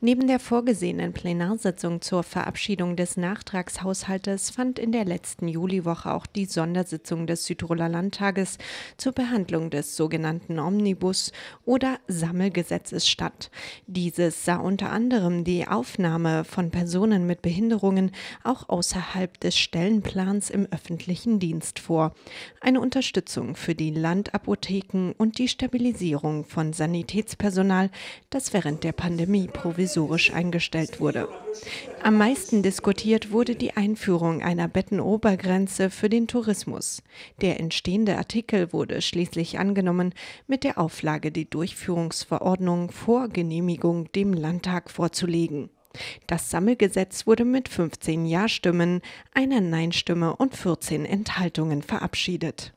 Neben der vorgesehenen Plenarsitzung zur Verabschiedung des Nachtragshaushaltes fand in der letzten Juliwoche auch die Sondersitzung des Südtiroler Landtages zur Behandlung des sogenannten Omnibus oder Sammelgesetzes statt. Dieses sah unter anderem die Aufnahme von Personen mit Behinderungen auch außerhalb des Stellenplans im öffentlichen Dienst vor, eine Unterstützung für die Landapotheken und die Stabilisierung von Sanitätspersonal, das während der Pandemie provisorisch provisorisch eingestellt wurde. Am meisten diskutiert wurde die Einführung einer Bettenobergrenze für den Tourismus. Der entstehende Artikel wurde schließlich angenommen mit der Auflage, die Durchführungsverordnung vor Genehmigung dem Landtag vorzulegen. Das Sammelgesetz wurde mit 15 Ja-Stimmen, einer Nein-Stimme und 14 Enthaltungen verabschiedet.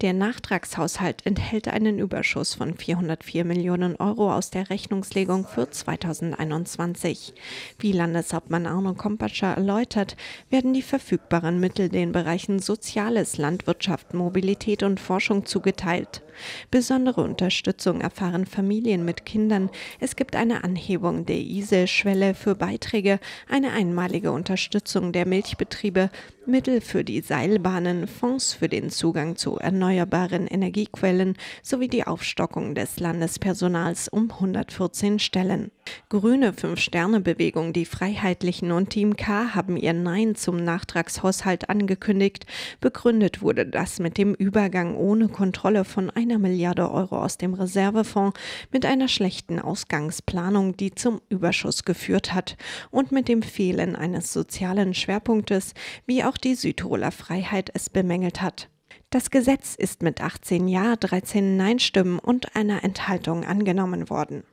Der Nachtragshaushalt enthält einen Überschuss von 404 Millionen Euro aus der Rechnungslegung für 2021. Wie Landeshauptmann Arno Kompatscher erläutert, werden die verfügbaren Mittel den Bereichen Soziales, Landwirtschaft, Mobilität und Forschung zugeteilt. Besondere Unterstützung erfahren Familien mit Kindern. Es gibt eine Anhebung der ISE-Schwelle für Beiträge, eine einmalige Unterstützung der Milchbetriebe, Mittel für die Seilbahnen, Fonds für den Zugang zu erneuerbaren Energiequellen sowie die Aufstockung des Landespersonals um 114 Stellen. Grüne Fünf-Sterne-Bewegung, die Freiheitlichen und Team K haben ihr Nein zum Nachtragshaushalt angekündigt. Begründet wurde das mit dem Übergang ohne Kontrolle von einer Milliarde Euro aus dem Reservefonds, mit einer schlechten Ausgangsplanung, die zum Überschuss geführt hat und mit dem Fehlen eines sozialen Schwerpunktes, wie auch die Südtiroler Freiheit es bemängelt hat. Das Gesetz ist mit 18 Ja, 13 Nein-Stimmen und einer Enthaltung angenommen worden.